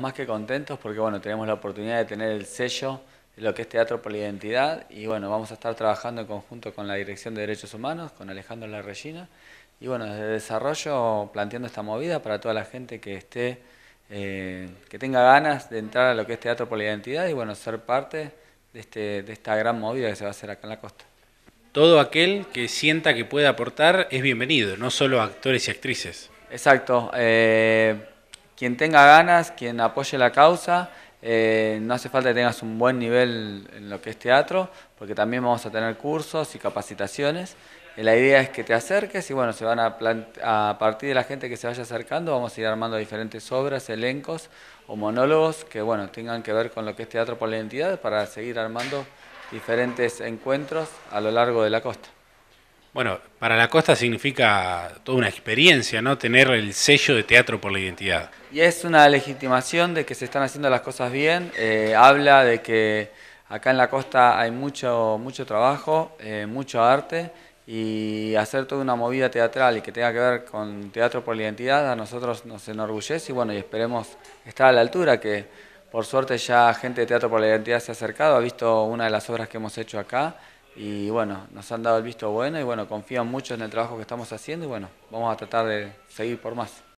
Más que contentos porque bueno, tenemos la oportunidad de tener el sello de lo que es Teatro por la Identidad y bueno, vamos a estar trabajando en conjunto con la Dirección de Derechos Humanos, con Alejandro La Regina y bueno, desde desarrollo planteando esta movida para toda la gente que esté, eh, que tenga ganas de entrar a lo que es Teatro por la Identidad y bueno, ser parte este, de, esta gran movida que se va a hacer acá en la costa. Todo aquel que sienta que puede aportar es bienvenido, no solo actores y actrices. Exacto. Eh, quien tenga ganas, quien apoye la causa, eh, no hace falta que tengas un buen nivel en lo que es teatro, porque también vamos a tener cursos y capacitaciones. Eh, la idea es que te acerques y bueno, se van a, a partir de la gente que se vaya acercando, vamos a ir armando diferentes obras, elencos o monólogos que bueno, tengan que ver con lo que es teatro por la identidad para seguir armando diferentes encuentros a lo largo de la costa. Bueno, para la costa significa toda una experiencia, ¿no? Tener el sello de teatro por la identidad. Y es una legitimación de que se están haciendo las cosas bien. Eh, habla de que acá en la costa hay mucho, mucho trabajo, eh, mucho arte y hacer toda una movida teatral y que tenga que ver con teatro por la identidad a nosotros nos enorgullece y bueno, y esperemos estar a la altura que por suerte ya gente de Teatro por la Identidad se ha acercado, ha visto una de las obras que hemos hecho acá y bueno, nos han dado el visto bueno y bueno, confían mucho en el trabajo que estamos haciendo y bueno, vamos a tratar de seguir por más.